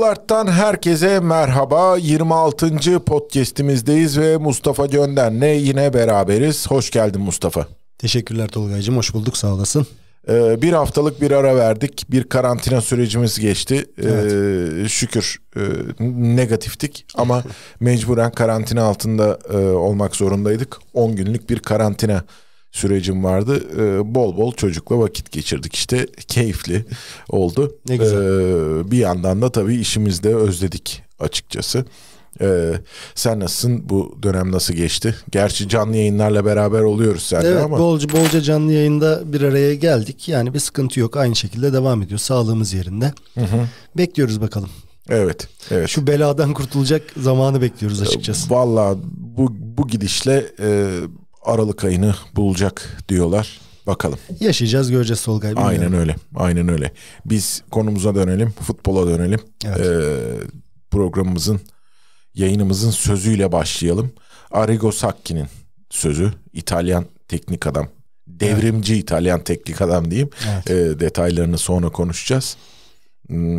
Polart'tan herkese merhaba. 26. podcast'imizdeyiz ve Mustafa gönderle yine beraberiz. Hoş geldin Mustafa. Teşekkürler Tolga'cığım. Hoş bulduk. Sağ olasın. Ee, bir haftalık bir ara verdik. Bir karantina sürecimiz geçti. Ee, evet. Şükür e, negatiftik ama mecburen karantina altında e, olmak zorundaydık. 10 günlük bir karantina sürecim vardı. Ee, bol bol çocukla vakit geçirdik. işte keyifli oldu. Ne güzel. Ee, bir yandan da tabii işimizde özledik açıkçası. Ee, sen nasılsın? Bu dönem nasıl geçti? Gerçi canlı yayınlarla beraber oluyoruz sen evet, ama. Bolca, bolca canlı yayında bir araya geldik. Yani bir sıkıntı yok. Aynı şekilde devam ediyor. Sağlığımız yerinde. Hı hı. Bekliyoruz bakalım. Evet, evet. Şu beladan kurtulacak zamanı bekliyoruz açıkçası. Valla bu bu gidişle e, Aralık ayını bulacak diyorlar. Bakalım. Yaşayacağız göreceğiz Solgay. Bilmiyorum. Aynen öyle. Aynen öyle. Biz konumuza dönelim. Futbola dönelim. Evet. Ee, programımızın yayınımızın sözüyle başlayalım. Arrigo Sacchi'nin sözü İtalyan teknik adam. Devrimci evet. İtalyan teknik adam diyeyim. Evet. E, detaylarını sonra konuşacağız. Hmm,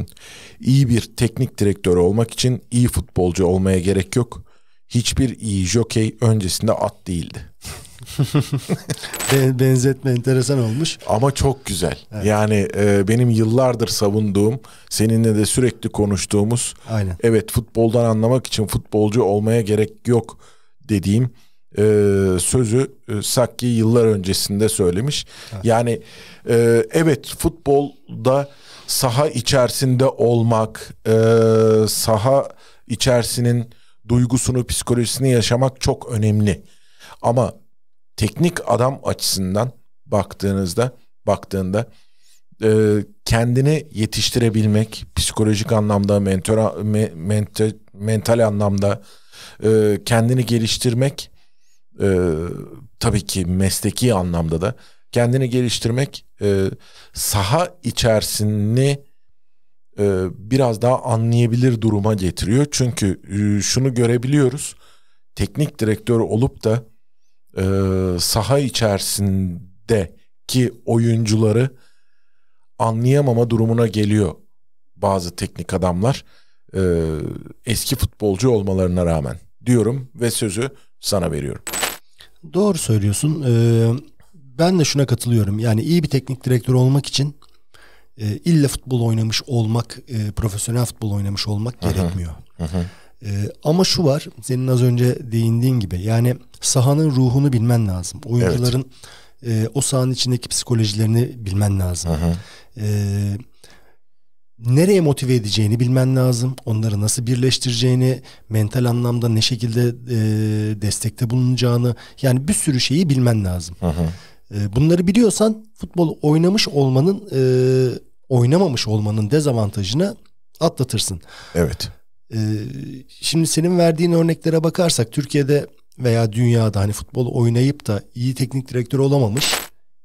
iyi bir teknik direktör olmak için iyi futbolcu olmaya gerek yok. Hiçbir iyi jokey öncesinde at değildi. Benzetme enteresan olmuş. Ama çok güzel. Evet. Yani e, benim yıllardır savunduğum, seninle de sürekli konuştuğumuz. Aynen. Evet futboldan anlamak için futbolcu olmaya gerek yok dediğim e, sözü e, Sakki yıllar öncesinde söylemiş. Evet. Yani e, evet futbolda saha içerisinde olmak, e, saha içerisinin duygusunu, psikolojisini yaşamak çok önemli. Ama teknik adam açısından baktığınızda baktığında e, kendini yetiştirebilmek psikolojik anlamda mentor me, mente, mental anlamda e, kendini geliştirmek e, tabii ki mesleki anlamda da kendini geliştirmek e, saha içerisini e, biraz daha anlayabilir duruma getiriyor çünkü e, şunu görebiliyoruz teknik direktör olup da e, saha içerisindeki oyuncuları anlayamama durumuna geliyor bazı teknik adamlar e, eski futbolcu olmalarına rağmen diyorum ve sözü sana veriyorum. Doğru söylüyorsun. Ee, ben de şuna katılıyorum. Yani iyi bir teknik direktör olmak için e, illa futbol oynamış olmak, e, profesyonel futbol oynamış olmak gerekmiyor. Hı hı. Ee, ama şu var senin az önce değindiğin gibi yani sahanın ruhunu bilmen lazım. Oyuncuların evet. e, o sahanın içindeki psikolojilerini bilmen lazım. Hı ee, nereye motive edeceğini bilmen lazım. Onları nasıl birleştireceğini, mental anlamda ne şekilde e, destekte bulunacağını yani bir sürü şeyi bilmen lazım. E, bunları biliyorsan futbol oynamış olmanın e, oynamamış olmanın dezavantajını atlatırsın. Evet. Ee, şimdi senin verdiğin örneklere bakarsak Türkiye'de veya dünyada hani futbol oynayıp da iyi teknik direktör olamamış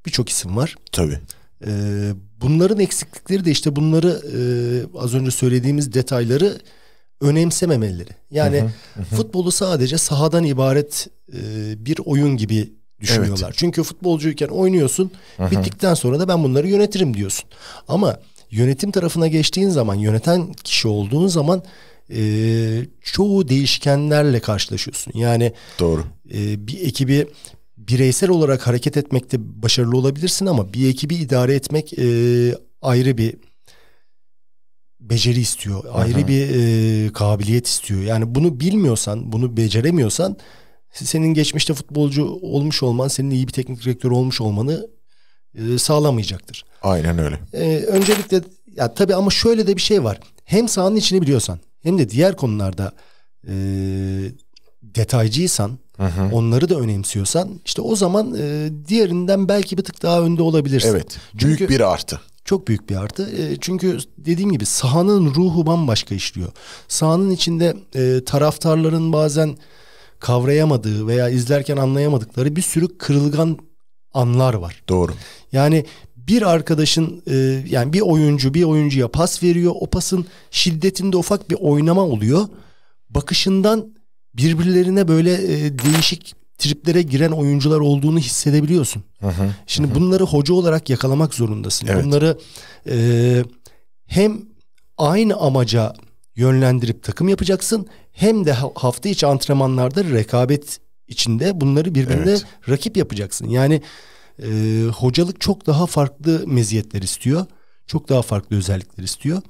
birçok isim var. Tabii. Ee, bunların eksiklikleri de işte bunları e, az önce söylediğimiz detayları önemsememeleri. Yani hı hı, hı. futbolu sadece sahadan ibaret e, bir oyun gibi düşünüyorlar. Evet. Çünkü futbolcuyken oynuyorsun, hı hı. bittikten sonra da ben bunları yönetirim diyorsun. Ama yönetim tarafına geçtiğin zaman, yöneten kişi olduğun zaman e, çoğu değişkenlerle karşılaşıyorsun. Yani doğru. E, bir ekibi bireysel olarak hareket etmekte başarılı olabilirsin ama bir ekibi idare etmek e, ayrı bir beceri istiyor. Aha. Ayrı bir e, kabiliyet istiyor. Yani bunu bilmiyorsan, bunu beceremiyorsan senin geçmişte futbolcu olmuş olman, senin iyi bir teknik direktör olmuş olmanı e, sağlamayacaktır. Aynen öyle. E, öncelikle ya tabii ama şöyle de bir şey var. Hem sahanın içini biliyorsan hem de diğer konularda e, detaycıysan Hı hı. Onları da önemsiyorsan işte o zaman e, diğerinden belki bir tık daha önde olabilirsin. Evet. Çünkü, büyük bir artı. Çok büyük bir artı. çünkü dediğim gibi sahanın ruhu bambaşka işliyor. Sahanın içinde e, taraftarların bazen kavrayamadığı veya izlerken anlayamadıkları bir sürü kırılgan anlar var. Doğru. Yani bir arkadaşın e, yani bir oyuncu bir oyuncuya pas veriyor. O pasın şiddetinde ufak bir oynama oluyor. Bakışından birbirlerine böyle e, değişik triplere giren oyuncular olduğunu hissedebiliyorsun. Hı hı, Şimdi hı. bunları hoca olarak yakalamak zorundasın. Evet. Bunları e, hem aynı amaca yönlendirip takım yapacaksın hem de hafta içi antrenmanlarda rekabet içinde bunları birbirine evet. rakip yapacaksın. Yani e, hocalık çok daha farklı meziyetler istiyor. Çok daha farklı özellikler istiyor.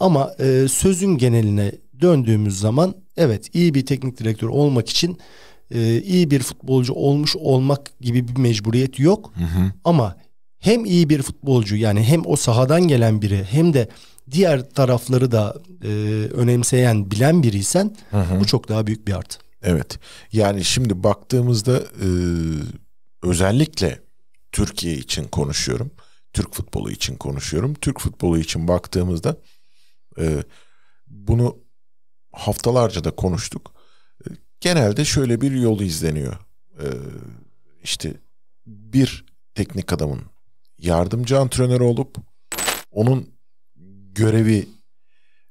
Ama e, sözün geneline döndüğümüz zaman evet iyi bir teknik direktör olmak için e, iyi bir futbolcu olmuş olmak gibi bir mecburiyet yok. Hı hı. Ama hem iyi bir futbolcu yani hem o sahadan gelen biri hem de diğer tarafları da e, önemseyen bilen biriysen hı hı. bu çok daha büyük bir artı. Evet yani şimdi baktığımızda e, özellikle Türkiye için konuşuyorum. Türk futbolu için konuşuyorum. Türk futbolu için baktığımızda e, bunu haftalarca da konuştuk. E, genelde şöyle bir yolu izleniyor. E, işte bir teknik adamın yardımcı antrenör olup onun görevi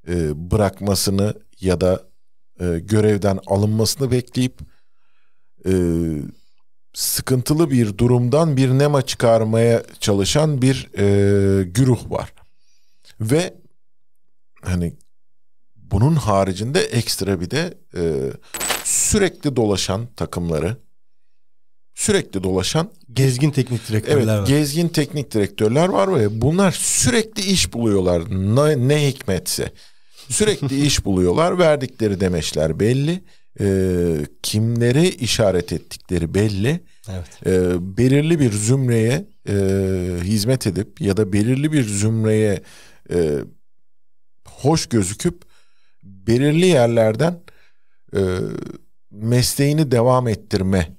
e, bırakmasını ya da e, görevden alınmasını bekleyip e, sıkıntılı bir durumdan bir nema çıkarmaya çalışan bir e, güruh var. Ve hani bunun haricinde ekstra bir de e, sürekli dolaşan takımları sürekli dolaşan gezgin teknik direktörler evet, var. Gezgin teknik direktörler var ve bunlar sürekli iş buluyorlar. Ne, ne hikmetse. Sürekli iş buluyorlar. Verdikleri demeçler belli e, kimlere işaret ettikleri belli. Evet. E, belirli bir zümreye e, hizmet edip ya da belirli bir zümreye e, hoş gözüküp belirli yerlerden e, mesleğini devam ettirme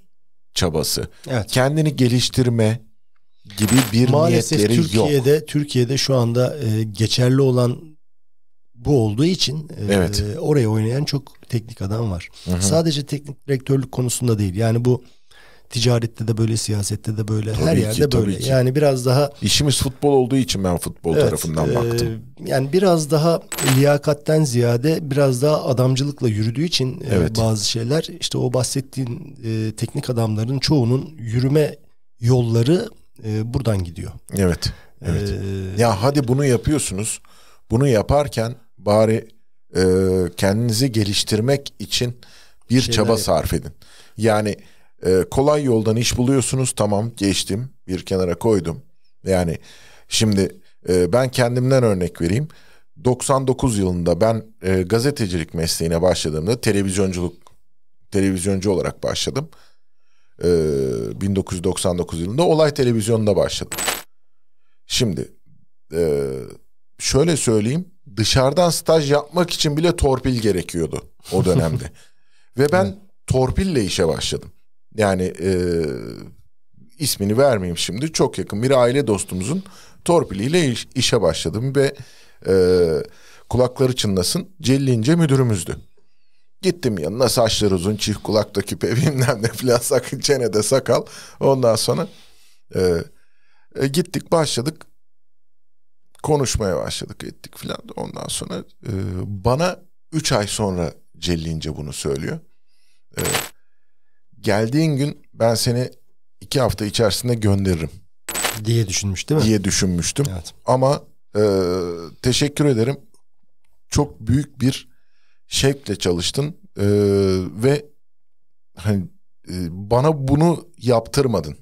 çabası. Evet. Kendini geliştirme gibi bir Maalesef niyetleri Türkiye'de, yok. Maalesef Türkiye'de şu anda e, geçerli olan bu olduğu için e, evet. e, oraya oynayan çok teknik adam var. Hı hı. Sadece teknik direktörlük konusunda değil. Yani bu ticarette de böyle, siyasette de böyle, tabii her ki, yerde böyle. Ki. Yani biraz daha işimiz futbol olduğu için ben futbol evet, tarafından e, baktım. E, yani biraz daha liyakatten ziyade biraz daha adamcılıkla yürüdüğü için e, evet. e, bazı şeyler işte o bahsettiğin e, teknik adamların çoğunun yürüme yolları e, buradan gidiyor. Evet. Evet. Ee, ya hadi bunu yapıyorsunuz. Bunu yaparken bari e, kendinizi geliştirmek için bir Şeyler çaba yapın. sarf edin. Yani e, kolay yoldan iş buluyorsunuz tamam geçtim bir kenara koydum. Yani şimdi e, ben kendimden örnek vereyim. 99 yılında ben e, gazetecilik mesleğine başladığımda televizyonculuk televizyoncu olarak başladım. E, 1999 yılında Olay Televizyonu'nda başladım. Şimdi e, şöyle söyleyeyim dışarıdan staj yapmak için bile torpil gerekiyordu o dönemde. Ve ben evet. torpille işe başladım. Yani e, ismini vermeyeyim şimdi. Çok yakın bir aile dostumuzun torpiliyle iş, işe başladım ve e, kulakları çınlasın Cellince müdürümüzdü. Gittim yanına saçları uzun, çift kulakta küpe bilmem ne filan sakın çenede sakal. Ondan sonra e, e, gittik başladık konuşmaya başladık ettik filan. Ondan sonra e, bana üç ay sonra Cellince bunu söylüyor. E, geldiğin gün ben seni iki hafta içerisinde gönderirim. Diye düşünmüş değil mi? Diye düşünmüştüm. Evet. Ama e, teşekkür ederim. Çok büyük bir şevkle çalıştın e, ve hani e, bana bunu yaptırmadın.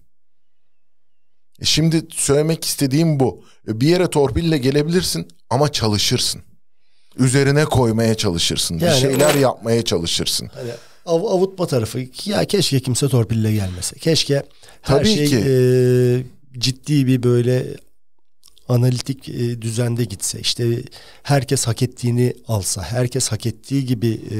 E şimdi söylemek istediğim bu. E, bir yere torpille gelebilirsin ama çalışırsın. Üzerine koymaya çalışırsın. Yani, bir şeyler yapmaya çalışırsın. Hani avutma tarafı. Ya keşke kimse torpille gelmese. Keşke her Tabii şey ki. E, ciddi bir böyle analitik e, düzende gitse işte herkes hak ettiğini alsa herkes hak ettiği gibi e,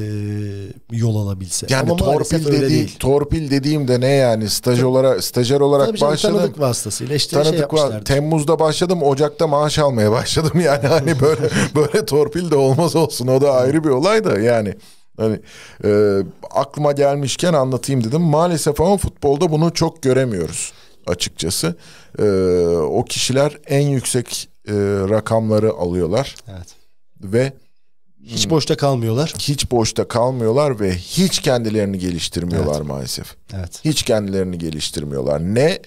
yol alabilse yani Ama torpil dediği torpil dediğim de ne yani staj olarak stajyer olarak başladım tanıdık vasıtasıyla işte şey tanıdık şey va Temmuz'da başladım Ocak'ta maaş almaya başladım yani hani böyle böyle torpil de olmaz olsun o da ayrı bir olay da yani Hani e, aklıma gelmişken anlatayım dedim. Maalesef ama futbolda bunu çok göremiyoruz açıkçası. E, o kişiler en yüksek e, rakamları alıyorlar. Evet. Ve hiç hmm, boşta kalmıyorlar. Hiç boşta kalmıyorlar ve hiç kendilerini geliştirmiyorlar evet. maalesef. Evet. Hiç kendilerini geliştirmiyorlar. Ne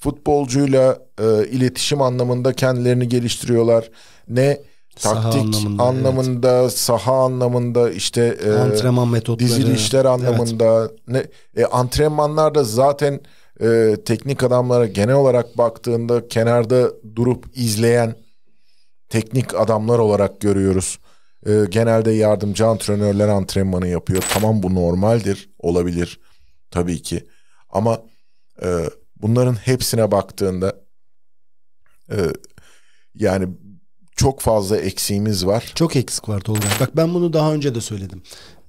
futbolcuyla e, iletişim anlamında kendilerini geliştiriyorlar ne saha taktik anlamında, anlamında evet. saha anlamında işte e, antrenman metodları dizilişler anlamında evet. ne e, antrenmanlarda zaten e, teknik adamlara genel olarak baktığında kenarda durup izleyen teknik adamlar olarak görüyoruz. E, genelde yardımcı antrenörler antrenmanı yapıyor. Tamam bu normaldir, olabilir tabii ki. Ama e, bunların hepsine baktığında e, yani çok fazla eksiğimiz var. Çok eksik var Tolga. Bak ben bunu daha önce de söyledim.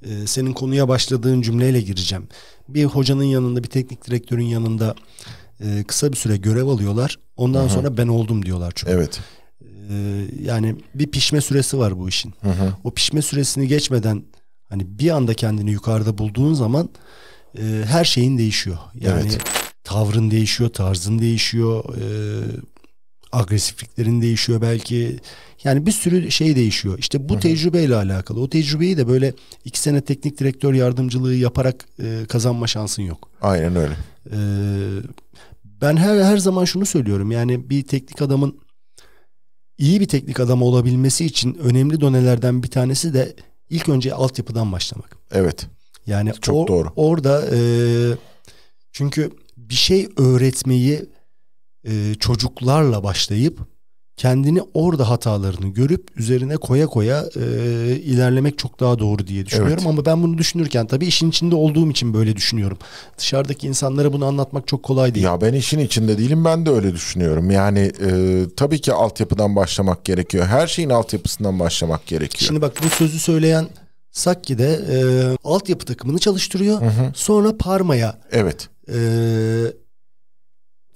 Ee, senin konuya başladığın cümleyle gireceğim. Bir hocanın yanında bir teknik direktörün yanında e, kısa bir süre görev alıyorlar. Ondan Hı-hı. sonra ben oldum diyorlar çünkü. Evet. Ee, yani bir pişme süresi var bu işin. Hı-hı. O pişme süresini geçmeden hani bir anda kendini yukarıda bulduğun zaman e, her şeyin değişiyor. Yani evet. tavrın değişiyor, tarzın değişiyor, e, agresifliklerin değişiyor belki yani bir sürü şey değişiyor. İşte bu Hı-hı. tecrübeyle alakalı. O tecrübeyi de böyle iki sene teknik direktör yardımcılığı yaparak e, kazanma şansın yok. Aynen öyle. E, ben her her zaman şunu söylüyorum. Yani bir teknik adamın iyi bir teknik adam olabilmesi için önemli donelerden bir tanesi de ilk önce altyapıdan başlamak. Evet. Yani çok or, doğru. Orada e, çünkü bir şey öğretmeyi e, çocuklarla başlayıp kendini orada hatalarını görüp üzerine koya koya e, ilerlemek çok daha doğru diye düşünüyorum. Evet. Ama ben bunu düşünürken tabii işin içinde olduğum için böyle düşünüyorum. Dışarıdaki insanlara bunu anlatmak çok kolay değil. Ya ben işin içinde değilim ben de öyle düşünüyorum. Yani e, tabii ki altyapıdan başlamak gerekiyor. Her şeyin altyapısından başlamak gerekiyor. Şimdi bak bu sözü söyleyen Sakki de e, altyapı takımını çalıştırıyor. Hı hı. Sonra Parma'ya evet. E,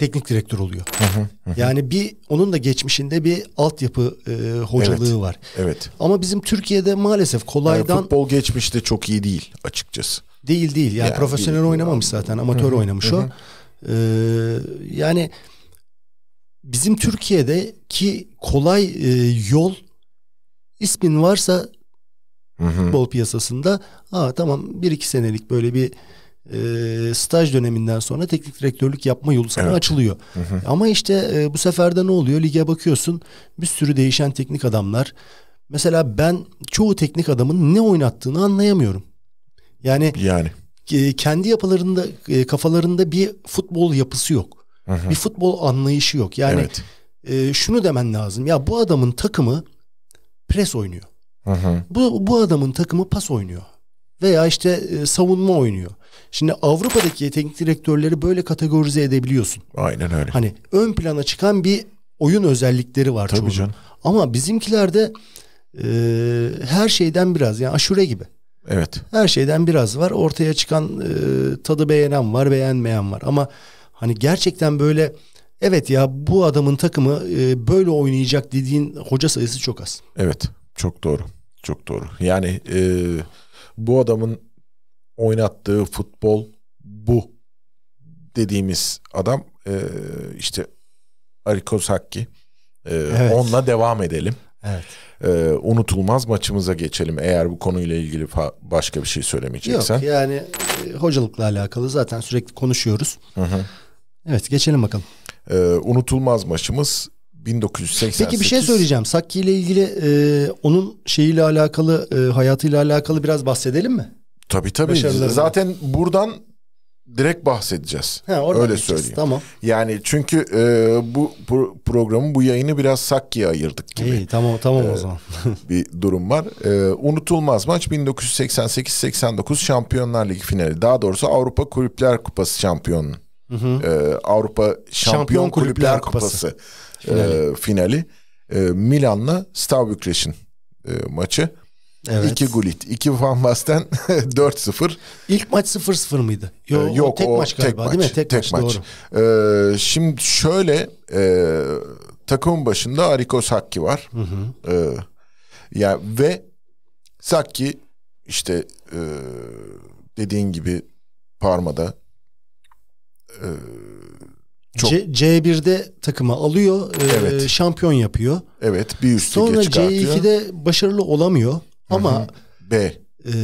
teknik direktör oluyor. Hı hı, hı. Yani bir onun da geçmişinde bir altyapı e, hocalığı evet, var. Evet. Ama bizim Türkiye'de maalesef kolaydan yani futbol geçmişte çok iyi değil açıkçası. Değil değil. Yani, yani profesyonel değil, oynamamış zaten. Amatör hı, oynamış hı. o. Ee, yani bizim Türkiye'deki kolay e, yol ismin varsa hı hı. futbol piyasasında ha tamam bir iki senelik böyle bir e, staj döneminden sonra teknik direktörlük yapma yolu sana evet. açılıyor. Hı hı. Ama işte e, bu sefer de ne oluyor? Lige bakıyorsun bir sürü değişen teknik adamlar. Mesela ben çoğu teknik adamın ne oynattığını anlayamıyorum. Yani yani e, kendi yapılarında e, kafalarında bir futbol yapısı yok. Hı hı. Bir futbol anlayışı yok. Yani evet. e, şunu demen lazım. Ya bu adamın takımı pres oynuyor. Hı hı. Bu bu adamın takımı pas oynuyor veya işte e, savunma oynuyor. Şimdi Avrupa'daki teknik direktörleri böyle kategorize edebiliyorsun. Aynen öyle. Hani ön plana çıkan bir oyun özellikleri var Tabii çoğunun. Canım. Ama bizimkilerde e, her şeyden biraz yani aşure gibi. Evet. Her şeyden biraz var. Ortaya çıkan e, tadı beğenen var, beğenmeyen var. Ama hani gerçekten böyle evet ya bu adamın takımı e, böyle oynayacak dediğin hoca sayısı çok az. Evet. Çok doğru. Çok doğru. Yani eee bu adamın oynattığı futbol bu dediğimiz adam e, işte Ariko Sakki. E, evet. Onunla devam edelim. Evet. E, unutulmaz maçımıza geçelim eğer bu konuyla ilgili başka bir şey söylemeyeceksen. Yok yani e, hocalıkla alakalı zaten sürekli konuşuyoruz. Hı hı. Evet geçelim bakalım. E, unutulmaz maçımız 1988. Peki bir şey söyleyeceğim. Sakki ile ilgili e, onun şeyiyle alakalı, e, hayatıyla alakalı biraz bahsedelim mi? Tabii tabii. Zaten buradan direkt bahsedeceğiz. He, Öyle söyleyeyim. Tamam. Yani çünkü e, bu pro- programı bu yayını biraz Sakki'ye ayırdık gibi. İyi tamam tamam e, o zaman. bir durum var. E, unutulmaz maç 1988-89 Şampiyonlar Ligi finali. Daha doğrusu Avrupa Kulüpler Kupası şampiyonu. Hı hı. E, Avrupa Şampiyon, Şampiyon Kulüpler, Kulüpler Kupası. Kupası finali, e, finali e, Milan'la Stabük e, maçı. Evet. 2 Gullit, 2 Van Basten, 4-0. İlk maç 0-0 mıydı? Yo, ee, yok o tek o maç galiba tek değil mi? Tek, tek maç, maç. doğru. Ee, şimdi şöyle e, takımın başında Ariko Sakki var. Hı hı. Ee, yani, ve Sakki işte e, dediğin gibi Parma'da e, çok. C, C1'de takıma alıyor, e, evet. e, şampiyon yapıyor. Evet, bir üst Sonra C2'de başarılı olamıyor ama B. E,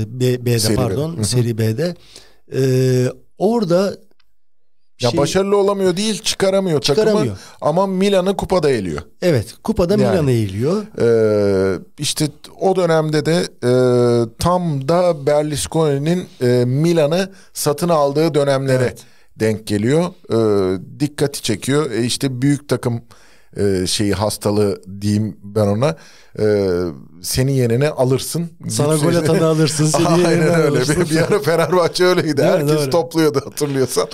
B B'de seri pardon, B'de. seri B'de. E, orada ya şey, başarılı olamıyor değil çıkaramıyor, çıkaramıyor. takımı ama Milan'ı kupada eliyor. Evet kupada yani, Milan'ı eliyor. E, işte o dönemde de e, tam da Berlusconi'nin e, Milan'ı satın aldığı dönemlere evet denk geliyor. E, dikkati çekiyor. E, işte büyük takım e, şeyi hastalığı diyeyim ben ona. E, senin yerine alırsın. Sana gol atanı alırsın. Seni Aynen öyle. Alırsın. Bir, bir ara Fenerbahçe öyleydi. Değil Herkes doğru. topluyordu hatırlıyorsan.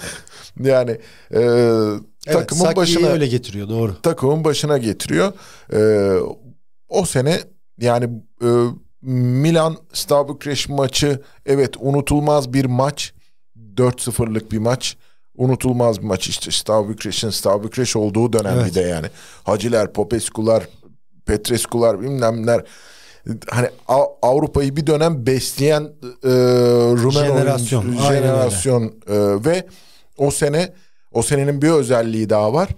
yani e, evet, takımın Saki'yi başına öyle getiriyor doğru. Takımın başına getiriyor. E, o sene yani e, Milan Stabükreş maçı evet unutulmaz bir maç. 4-0'lık bir maç unutulmaz bir maç işte Stavbükreş'in Stavbükreş olduğu dönem evet. bir de yani. Haciler, Popescu'lar, Petrescu'lar, bilmem neler hani Avrupa'yı bir dönem besleyen e, Rumen jenerasyon, oyun, jenerasyon e, ve o sene o senenin bir özelliği daha var.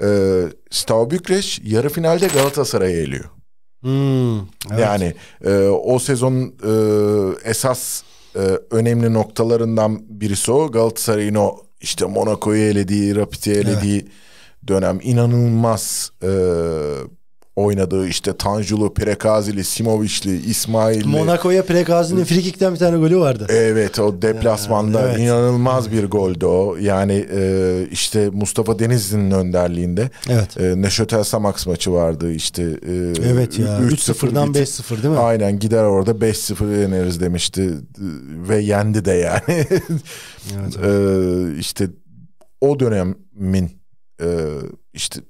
E, Bükreş yarı finalde Galatasaray'a eliyor. Hmm, evet. Yani e, o sezon e, esas e, önemli noktalarından birisi o. Galatasaray'ın o işte Monaco'yu elediği, Rapid'i elediği evet. dönem inanılmaz e, oynadığı işte Tanjulu, Prekazili, Simovicli, İsmail'li. Monaco'ya Prekazi'nin frikikten bir tane golü vardı. Evet o deplasmanda evet. inanılmaz bir goldü o. Yani e, işte Mustafa Denizli'nin önderliğinde evet. e, Neşotel Samax maçı vardı işte. E, evet ya 3-0'dan 5-0 değil mi? Aynen gider orada 5-0 yeneriz demişti ve yendi de yani. evet, evet. E, işte o dönemin e, işte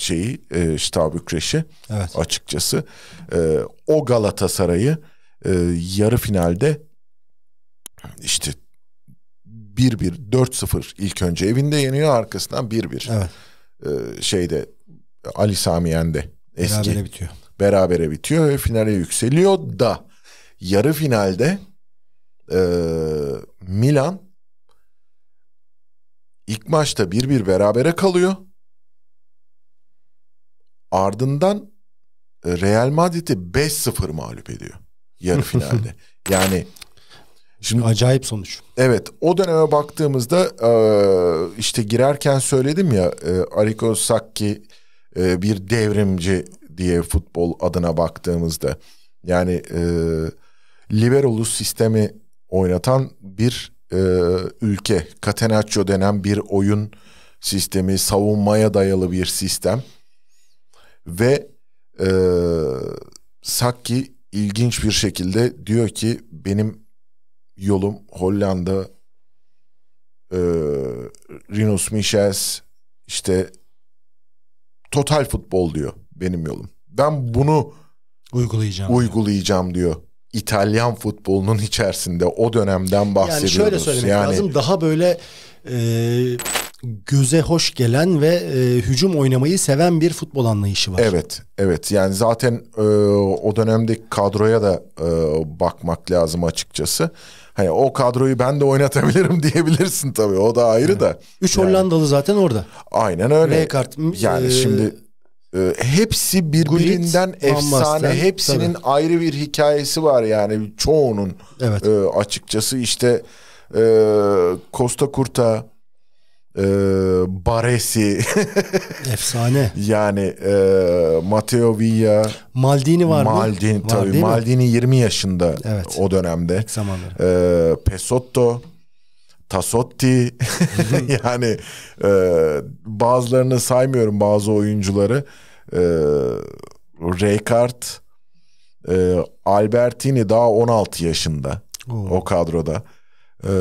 şeyi e, Staubükreş'i evet. açıkçası. E, o Galatasaray'ı e, yarı finalde işte 1-1 4-0 ilk önce evinde yeniyor arkasından 1-1. Evet. E, şeyde Ali Sami Yen'de eski. Berabere bitiyor. Berabere bitiyor ve finale yükseliyor da yarı finalde e, Milan ilk maçta 1-1 berabere kalıyor. Ardından e, Real Madrid'i 5-0 mağlup ediyor yarı finalde. yani Şimdi acayip sonuç. Evet, o döneme baktığımızda e, işte girerken söyledim ya e, Ariko Sacchi e, bir devrimci diye futbol adına baktığımızda yani e, liberolu sistemi oynatan bir e, ülke. Catenaccio denen bir oyun sistemi, savunmaya dayalı bir sistem. Ve e, Sakki ilginç bir şekilde diyor ki benim yolum Hollanda, e, Rinus Michels, işte total futbol diyor benim yolum. Ben bunu uygulayacağım. Uygulayacağım diyor. diyor. İtalyan futbolunun içerisinde o dönemden bahsediyoruz. Yani şöyle söylemek yani, lazım daha böyle e, göze hoş gelen ve e, hücum oynamayı seven bir futbol anlayışı var. Evet, evet. Yani zaten e, o dönemdeki kadroya da e, bakmak lazım açıkçası. Hani o kadroyu ben de oynatabilirim diyebilirsin tabii. O da ayrı evet. da. Üç yani. Hollandalı zaten orada. Aynen öyle. kart. Yani e, şimdi e, hepsi birbirinden Gullit, efsane. Van Hepsinin tabii. ayrı bir hikayesi var yani çoğunun. Evet. E, açıkçası işte e, Costa Curta e, Baresi efsane yani e, Matteo Villa Maldini var Maldini, mı? Var, tabii, değil Maldini 20 yaşında evet. o dönemde e, Pesotto Tasotti yani e, bazılarını saymıyorum bazı oyuncuları e, Rijkaard e, Albertini daha 16 yaşında Oo. o kadroda e,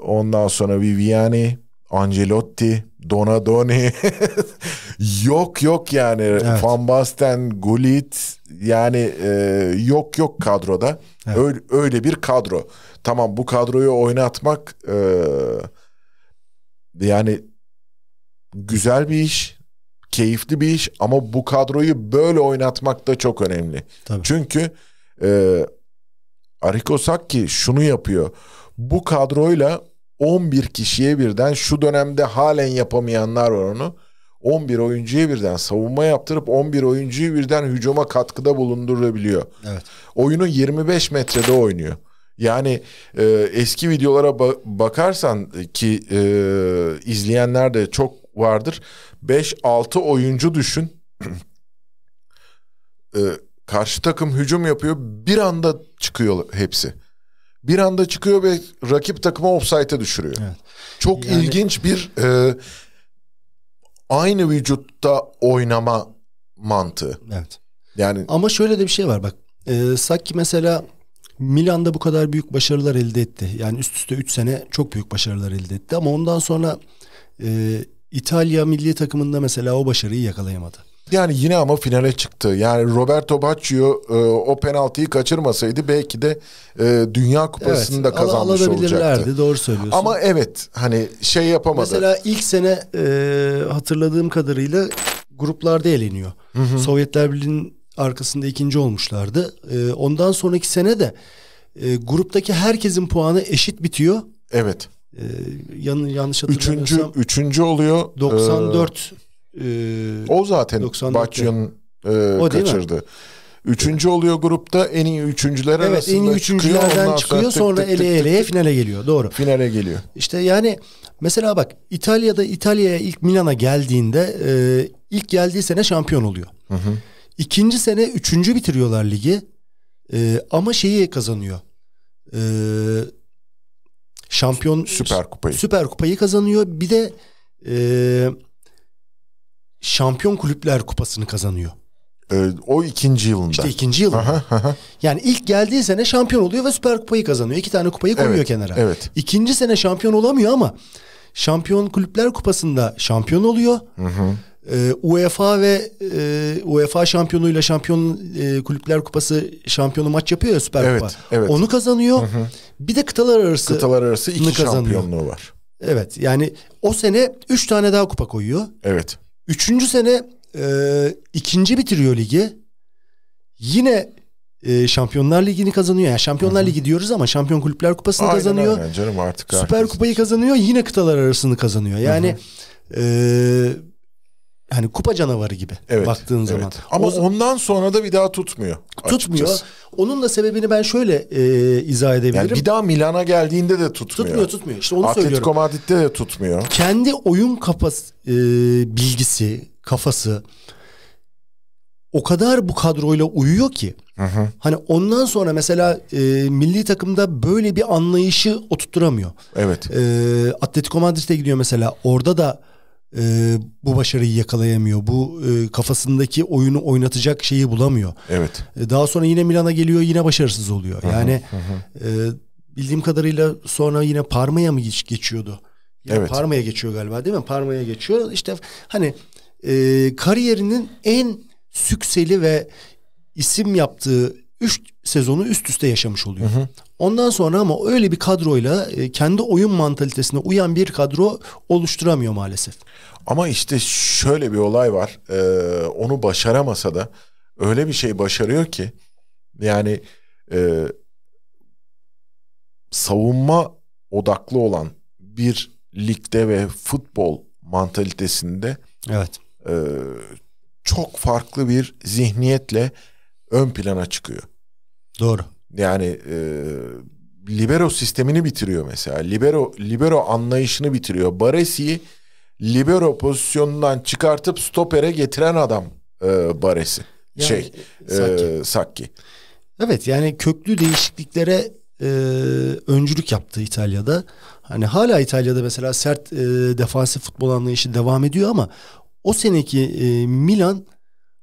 ondan sonra Viviani Ancelotti, Donadoni yok yok yani evet. Van Basten, Gullit yani e, yok yok kadroda. Evet. Öyle, öyle bir kadro. Tamam bu kadroyu oynatmak e, yani güzel bir iş, keyifli bir iş ama bu kadroyu böyle oynatmak da çok önemli. Tabii. Çünkü e, Ariko Sakki şunu yapıyor. Bu kadroyla 11 kişiye birden şu dönemde halen yapamayanlar var onu. 11 oyuncuya birden savunma yaptırıp 11 oyuncuyu birden hücuma katkıda bulundurabiliyor. Evet. Oyunu 25 metrede oynuyor. Yani e, eski videolara ba- bakarsan ki e, izleyenler de çok vardır. 5-6 oyuncu düşün. e, karşı takım hücum yapıyor. Bir anda çıkıyor hepsi bir anda çıkıyor ve rakip takımı offside'e düşürüyor. Evet. Çok yani... ilginç bir e, aynı vücutta oynama mantığı. Evet. Yani ama şöyle de bir şey var bak. E, Sakki mesela Milan'da bu kadar büyük başarılar elde etti. Yani üst üste 3 sene çok büyük başarılar elde etti ama ondan sonra e, İtalya milli takımında mesela o başarıyı yakalayamadı. Yani yine ama finale çıktı. Yani Roberto Baggio e, o penaltıyı kaçırmasaydı belki de e, Dünya Kupası'nı evet, da kazanmış olacaktı. Doğru söylüyorsun. Ama evet hani şey yapamadı. Mesela ilk sene e, hatırladığım kadarıyla gruplarda eleniyor. Hı hı. Sovyetler Birliği'nin arkasında ikinci olmuşlardı. E, ondan sonraki sene de e, gruptaki herkesin puanı eşit bitiyor. Evet. Ee, yan, yanlış hatırlamıyorsam. Üçüncü, üçüncü oluyor. 94 ee, ee, e, o zaten Bahçı'nın e, kaçırdı. Üçüncü oluyor grupta en iyi üçüncüler evet, arasında en iyi üçüncülerden çıkıyor, çıkıyor sonra tık, tık, eleye finale geliyor doğru. Finale geliyor. İşte yani mesela bak İtalya'da İtalya'ya ilk Milan'a geldiğinde e, ilk geldiği sene şampiyon oluyor. Hı hı. İkinci sene üçüncü bitiriyorlar ligi e, ama şeyi kazanıyor. E, şampiyon Süper Kupayı. Süper Kupayı kazanıyor. Bir de e, Şampiyon Kulüpler Kupası'nı kazanıyor. Ee, o ikinci yılında. İşte ikinci yılında. Aha, aha. Yani ilk geldiği sene şampiyon oluyor ve Süper Kupayı kazanıyor. İki tane kupayı koyuyor evet, kenara. Evet. İkinci sene şampiyon olamıyor ama Şampiyon Kulüpler Kupası'nda şampiyon oluyor. Hı hı. Ee, UEFA ve e, UEFA şampiyonuyla şampiyon e, kulüpler kupası şampiyonu maç yapıyor ya Süper evet, Kupa. Evet. Onu kazanıyor. Hı hı. Bir de kıtalar arası kıtalar arası iki kazanıyor. şampiyonluğu var. Evet yani o sene üç tane daha kupa koyuyor. Evet. Üçüncü sene e, ikinci bitiriyor ligi. Yine e, Şampiyonlar Ligi'ni kazanıyor. Yani Şampiyonlar Ligi diyoruz ama Şampiyon Kulüpler Kupası'nı aynen, kazanıyor. Aynen canım artık. Süper herkes. Kupayı kazanıyor, yine kıtalar arasını kazanıyor. Yani Hı -hı. e, yani kupa canavarı gibi evet, baktığın evet. zaman. Ama o, ondan sonra da bir daha tutmuyor. Tutmuyor. Açıkçası. Onun da sebebini ben şöyle e, izah edebilirim. Yani bir daha Milan'a geldiğinde de tutmuyor. Tutmuyor tutmuyor. İşte onu Atletico söylüyorum. Madrid'de de tutmuyor. Kendi oyun kafası e, bilgisi, kafası o kadar bu kadroyla uyuyor ki. Hı hı. Hani ondan sonra mesela e, milli takımda böyle bir anlayışı oturtturamıyor. Evet. E, Atletico Madrid'e gidiyor mesela. Orada da e, bu başarıyı yakalayamıyor. Bu e, kafasındaki oyunu oynatacak şeyi bulamıyor. Evet. E, daha sonra yine Milan'a geliyor yine başarısız oluyor. Aha, yani aha. E, bildiğim kadarıyla sonra yine Parma'ya mı geç, geçiyordu? Yani evet. Parma'ya geçiyor galiba değil mi? Parma'ya geçiyor. İşte hani e, kariyerinin en sükseli ve isim yaptığı üç sezonu üst üste yaşamış oluyor. Hı hı. Ondan sonra ama öyle bir kadroyla e, kendi oyun mantalitesine uyan bir kadro oluşturamıyor maalesef. Ama işte şöyle bir olay var. Ee, onu başaramasa da öyle bir şey başarıyor ki yani e, savunma odaklı olan bir ligde ve futbol mantalitesinde evet. e, çok farklı bir zihniyetle ön plana çıkıyor. Doğru. Yani e, libero sistemini bitiriyor mesela. Libero libero anlayışını bitiriyor. Baresi'yi libero pozisyonundan çıkartıp stopere getiren adam e, Baresi. Yani, şey Sakki. E, e Sakki. Evet yani köklü değişikliklere e, öncülük yaptı İtalya'da. Hani hala İtalya'da mesela sert e, defansif futbol anlayışı devam ediyor ama o seneki e, Milan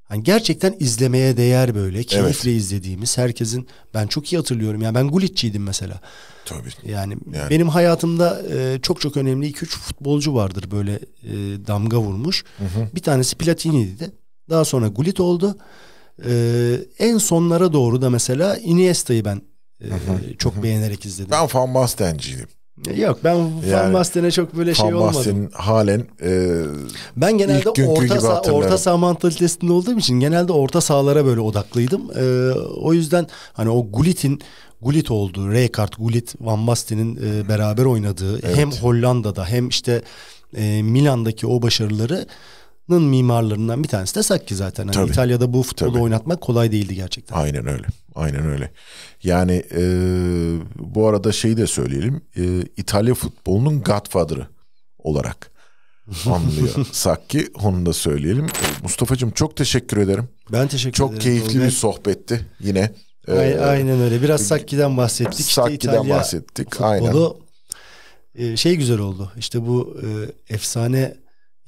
Hani gerçekten izlemeye değer böyle. Keyifle evet. izlediğimiz herkesin ben çok iyi hatırlıyorum. Yani ben Gulicçiydim mesela. Tabii. Yani, yani. benim hayatımda e, çok çok önemli 2-3 futbolcu vardır böyle e, damga vurmuş. Hı hı. Bir tanesi Platini'ydi. Daha sonra Gullit oldu. E, en sonlara doğru da mesela Iniesta'yı ben e, hı hı. çok hı hı. beğenerek izledim. Ben Van Basten'ciydim. Yok ben Van yani, Basten'e çok böyle şey olmadım. Van Basten'in halen e, Ben genelde ilk orta saha, orta saha mantalitesinde olduğum için genelde orta sahalara böyle odaklıydım. E, o yüzden hani o Gullit'in Gullit oldu. Rijkaard, Gullit, Van Basten'in e, beraber oynadığı evet. hem Hollanda'da hem işte e, Milan'daki o başarıları Nın mimarlarından bir tanesi de Sakki zaten. Yani Tabii. İtalya'da bu futbolu Tabii. oynatmak kolay değildi gerçekten. Aynen öyle. Aynen öyle. Yani e, bu arada şeyi de söyleyelim. E, İtalya futbolunun Godfather'ı olarak anlıyor. Sakki. Onu da söyleyelim. E, Mustafa'cığım çok teşekkür ederim. Ben teşekkür çok ederim. Çok keyifli Tolga. bir sohbetti yine. E, aynen, aynen öyle. Biraz e, Sakki'den bahsettik. Sakki'den işte İtalya bahsettik. Futbolu, aynen. E, şey güzel oldu. İşte bu e, efsane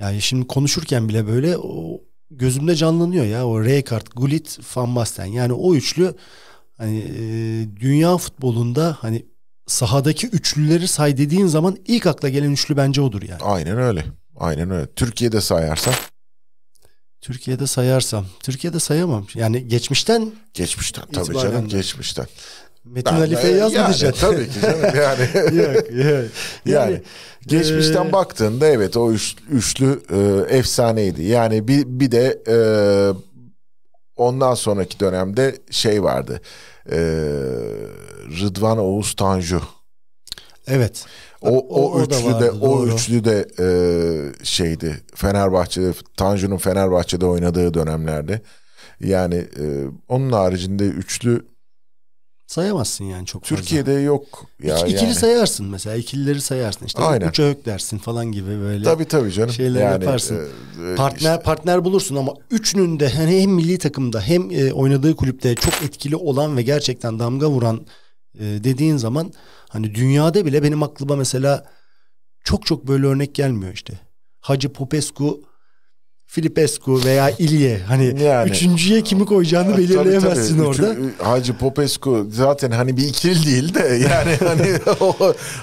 yani şimdi konuşurken bile böyle o gözümde canlanıyor ya o Rijkaard, Gullit, Van Basten. Yani o üçlü hani e, dünya futbolunda hani sahadaki üçlüleri say dediğin zaman ilk akla gelen üçlü bence odur yani. Aynen öyle. Aynen öyle. Türkiye'de sayarsan Türkiye'de sayarsam. Türkiye'de sayamam. Yani geçmişten geçmişten tabii canım geçmişten. Metin ben, Ali Feyyaz e, yani, Tabii ki canım yani. yok, yok. Yani, yani geçmişten e... baktığında evet o üç, üçlü e, efsaneydi. Yani bir, bir de e, ondan sonraki dönemde şey vardı. E, Rıdvan Oğuz Tanju. Evet. O, o, o üçlü vardı, de doğru. o üçlü de e, şeydi. Fenerbahçe'de Tanju'nun Fenerbahçe'de oynadığı dönemlerde. Yani e, onun haricinde üçlü sayamazsın yani çok Türkiye'de fazla. yok. Ya İki, ikili yani. sayarsın mesela. ikilileri sayarsın. İşte Aynen. üç öğük dersin falan gibi böyle. Tabii tabii canım. Şeyler yani, yaparsın. E, e, partner işte. partner bulursun ama üçünün de hani hem milli takımda hem e, oynadığı kulüpte çok etkili olan ve gerçekten damga vuran e, dediğin zaman hani dünyada bile benim aklıma mesela çok çok böyle örnek gelmiyor işte. Hacı Popescu Filipescu veya İlye hani yani, üçüncüye kimi koyacağını belirleyemezsin tabii, tabii. orada. Üçün, e, Hacı Popescu zaten hani bir ikili değil de yani hani o,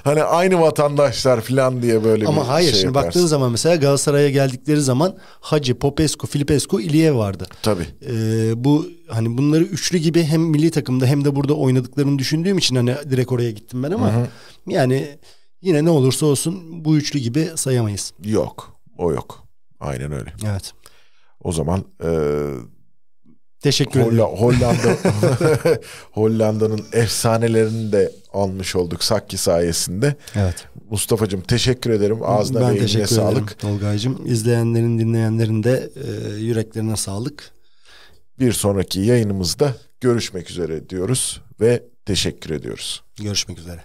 hani aynı vatandaşlar falan diye böyle Ama bir hayır şey şimdi baktığın zaman mesela Galatasaray'a geldikleri zaman Hacı Popescu, Filipescu, İlye vardı. Tabii. Ee, bu hani bunları üçlü gibi hem milli takımda hem de burada oynadıklarını düşündüğüm için hani direkt oraya gittim ben ama Hı-hı. yani yine ne olursa olsun bu üçlü gibi sayamayız. Yok. O yok. Aynen öyle. Evet. O zaman e, Teşekkür Holla, Hollanda Hollanda'nın efsanelerini de almış olduk Sakki sayesinde. Evet. Mustafa'cığım teşekkür ederim. Ağzına ben teşekkür ederim, sağlık. Tolgay'cığım izleyenlerin dinleyenlerin de e, yüreklerine sağlık. Bir sonraki yayınımızda görüşmek üzere diyoruz ve teşekkür ediyoruz. Görüşmek üzere.